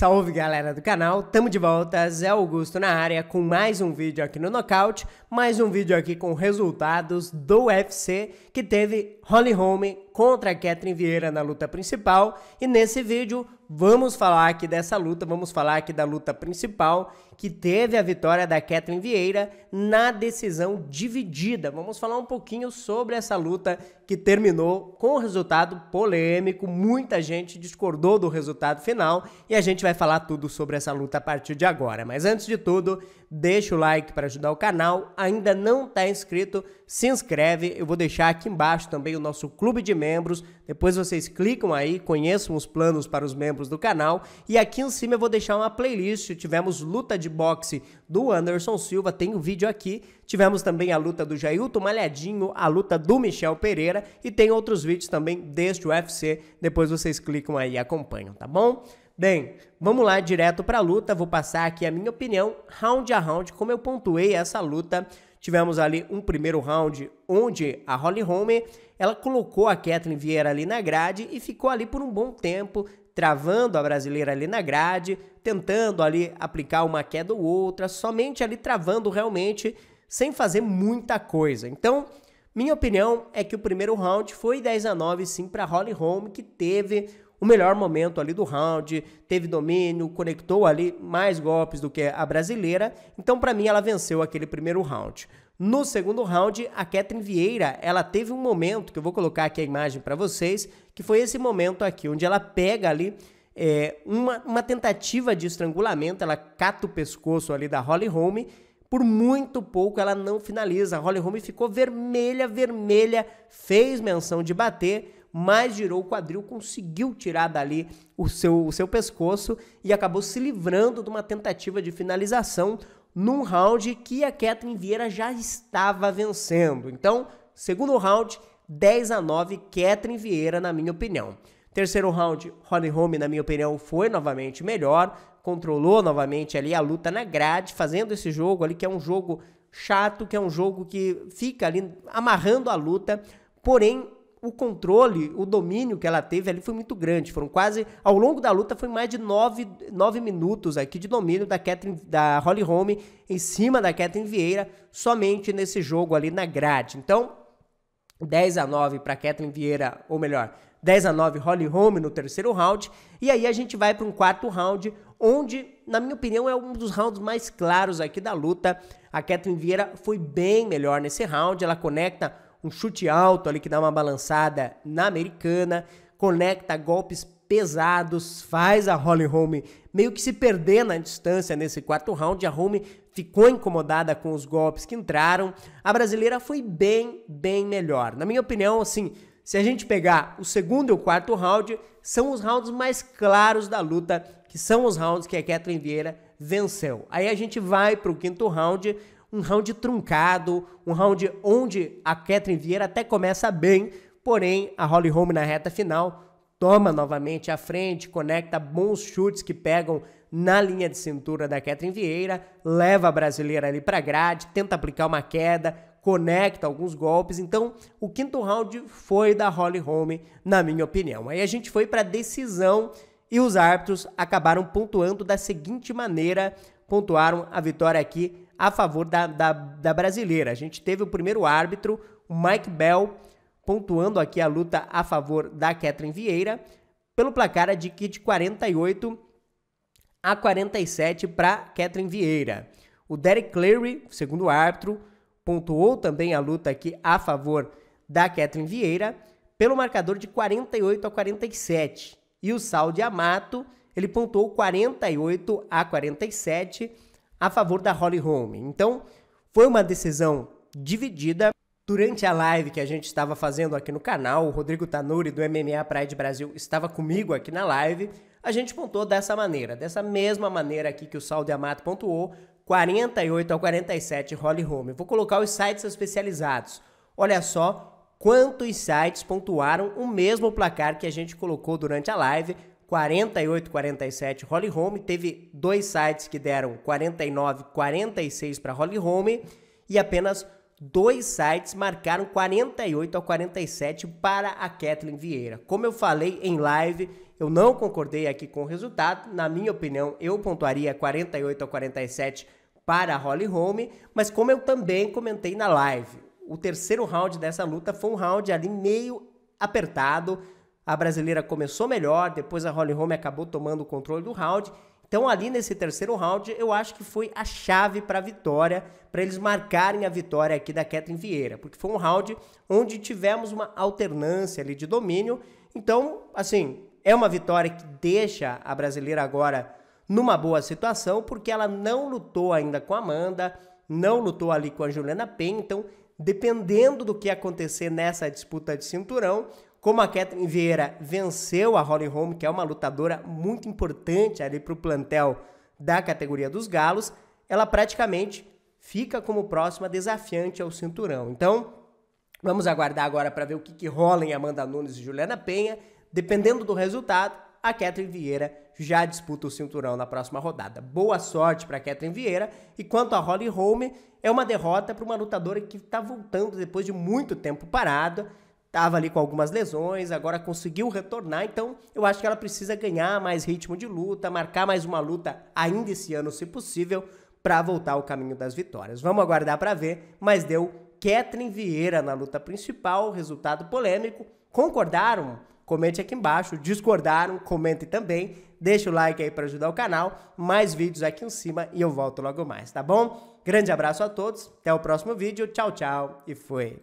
Salve galera do canal, tamo de volta, Zé Augusto na área com mais um vídeo aqui no Knockout, mais um vídeo aqui com resultados do UFC que teve Holly Holm contra Catherine Vieira na luta principal e nesse vídeo vamos falar aqui dessa luta, vamos falar aqui da luta principal que teve a vitória da Kathleen Vieira na decisão dividida. Vamos falar um pouquinho sobre essa luta que terminou com um resultado polêmico, muita gente discordou do resultado final e a gente vai falar tudo sobre essa luta a partir de agora. Mas antes de tudo, deixa o like para ajudar o canal. Ainda não está inscrito? Se inscreve. Eu vou deixar aqui embaixo também o nosso clube de membros. Depois vocês clicam aí, conheçam os planos para os membros do canal e aqui em cima eu vou deixar uma playlist. Tivemos luta de de boxe do Anderson Silva, tem o um vídeo aqui. Tivemos também a luta do Jailton Malhadinho, a luta do Michel Pereira e tem outros vídeos também deste UFC. Depois vocês clicam aí e acompanham, tá bom? Bem, vamos lá direto para a luta. Vou passar aqui a minha opinião, round a round, como eu pontuei essa luta. Tivemos ali um primeiro round onde a Holly Holm, ela colocou a Kathleen Vieira ali na grade e ficou ali por um bom tempo, travando a brasileira ali na grade, tentando ali aplicar uma queda ou outra, somente ali travando realmente, sem fazer muita coisa. Então, minha opinião é que o primeiro round foi 10 a 9 sim para Holly Holm, que teve o melhor momento ali do round, teve domínio, conectou ali mais golpes do que a brasileira. Então, para mim, ela venceu aquele primeiro round. No segundo round, a Catherine Vieira, ela teve um momento, que eu vou colocar aqui a imagem para vocês, que foi esse momento aqui, onde ela pega ali é, uma, uma tentativa de estrangulamento, ela cata o pescoço ali da Holly Holm, por muito pouco ela não finaliza. A Holly Holm ficou vermelha, vermelha, fez menção de bater, mas girou o quadril, conseguiu tirar dali o seu, o seu pescoço e acabou se livrando de uma tentativa de finalização num round que a Ketrin Vieira já estava vencendo. Então, segundo round, 10 a 9, Ketrin Vieira, na minha opinião. Terceiro round, Holly Holm, na minha opinião, foi novamente melhor, controlou novamente ali a luta na grade, fazendo esse jogo ali que é um jogo chato, que é um jogo que fica ali amarrando a luta, porém o controle, o domínio que ela teve ali foi muito grande. Foram quase, ao longo da luta, foi mais de nove, nove minutos aqui de domínio da Catherine, da Holly Holm em cima da Catherine Vieira, somente nesse jogo ali na grade. Então, 10 a 9 para Catherine Vieira, ou melhor, 10 a 9 Holly Holm no terceiro round. E aí a gente vai para um quarto round, onde, na minha opinião, é um dos rounds mais claros aqui da luta. A Catherine Vieira foi bem melhor nesse round, ela conecta um chute alto ali que dá uma balançada na americana, conecta golpes pesados, faz a Holly Holm meio que se perder na distância nesse quarto round. A Holm ficou incomodada com os golpes que entraram. A brasileira foi bem, bem melhor. Na minha opinião, assim, se a gente pegar o segundo e o quarto round, são os rounds mais claros da luta, que são os rounds que a Catherine Vieira venceu. Aí a gente vai para o quinto round, um round truncado, um round onde a Catherine Vieira até começa bem, porém a Holly Holm na reta final toma novamente a frente, conecta bons chutes que pegam na linha de cintura da Catherine Vieira, leva a brasileira ali para grade, tenta aplicar uma queda, conecta alguns golpes. Então, o quinto round foi da Holly Holm, na minha opinião. Aí a gente foi para decisão e os árbitros acabaram pontuando da seguinte maneira, pontuaram a vitória aqui a favor da, da, da brasileira. A gente teve o primeiro árbitro, o Mike Bell, pontuando aqui a luta a favor da Catherine Vieira, pelo placar de, de 48 a 47 para Catherine Vieira. O Derek Cleary, segundo árbitro, pontuou também a luta aqui a favor da Catherine Vieira pelo marcador de 48 a 47. E o Saudi Amato, ele pontuou 48 a 47 a favor da Holly Holm. Então, foi uma decisão dividida. Durante a live que a gente estava fazendo aqui no canal, o Rodrigo Tanuri do MMA Pride Brasil estava comigo aqui na live. A gente pontou dessa maneira, dessa mesma maneira aqui que o Saldo Amato pontuou, 48 ao 47 Holly Holm. Vou colocar os sites especializados. Olha só quantos sites pontuaram o mesmo placar que a gente colocou durante a live. 48, 47 Holly Home. Teve dois sites que deram 49, 46 para Holly Home e apenas dois sites marcaram 48 a 47 para a Kathleen Vieira. Como eu falei em live, eu não concordei aqui com o resultado. Na minha opinião, eu pontuaria 48 a 47 para a Holly Home, mas como eu também comentei na live, o terceiro round dessa luta foi um round ali meio apertado a brasileira começou melhor, depois a Holly Holm acabou tomando o controle do round. Então, ali nesse terceiro round, eu acho que foi a chave para a vitória, para eles marcarem a vitória aqui da Ketlin Vieira, porque foi um round onde tivemos uma alternância ali de domínio. Então, assim, é uma vitória que deixa a brasileira agora numa boa situação, porque ela não lutou ainda com a Amanda, não lutou ali com a Juliana Penn, então dependendo do que acontecer nessa disputa de cinturão, como a Catherine Vieira venceu a Holly Holm, que é uma lutadora muito importante ali para o plantel da categoria dos galos, ela praticamente fica como próxima desafiante ao cinturão. Então, vamos aguardar agora para ver o que, que rola em Amanda Nunes e Juliana Penha. Dependendo do resultado, a Catherine Vieira já disputa o cinturão na próxima rodada. Boa sorte para Catherine Vieira. E quanto a Holly Holm, é uma derrota para uma lutadora que está voltando depois de muito tempo parada Tava ali com algumas lesões, agora conseguiu retornar, então eu acho que ela precisa ganhar mais ritmo de luta, marcar mais uma luta ainda esse ano, se possível, para voltar ao caminho das vitórias. Vamos aguardar para ver, mas deu Catherine Vieira na luta principal, resultado polêmico. Concordaram? Comente aqui embaixo. Discordaram? Comente também. Deixa o like aí para ajudar o canal. Mais vídeos aqui em cima e eu volto logo mais, tá bom? Grande abraço a todos. Até o próximo vídeo. Tchau, tchau e fui.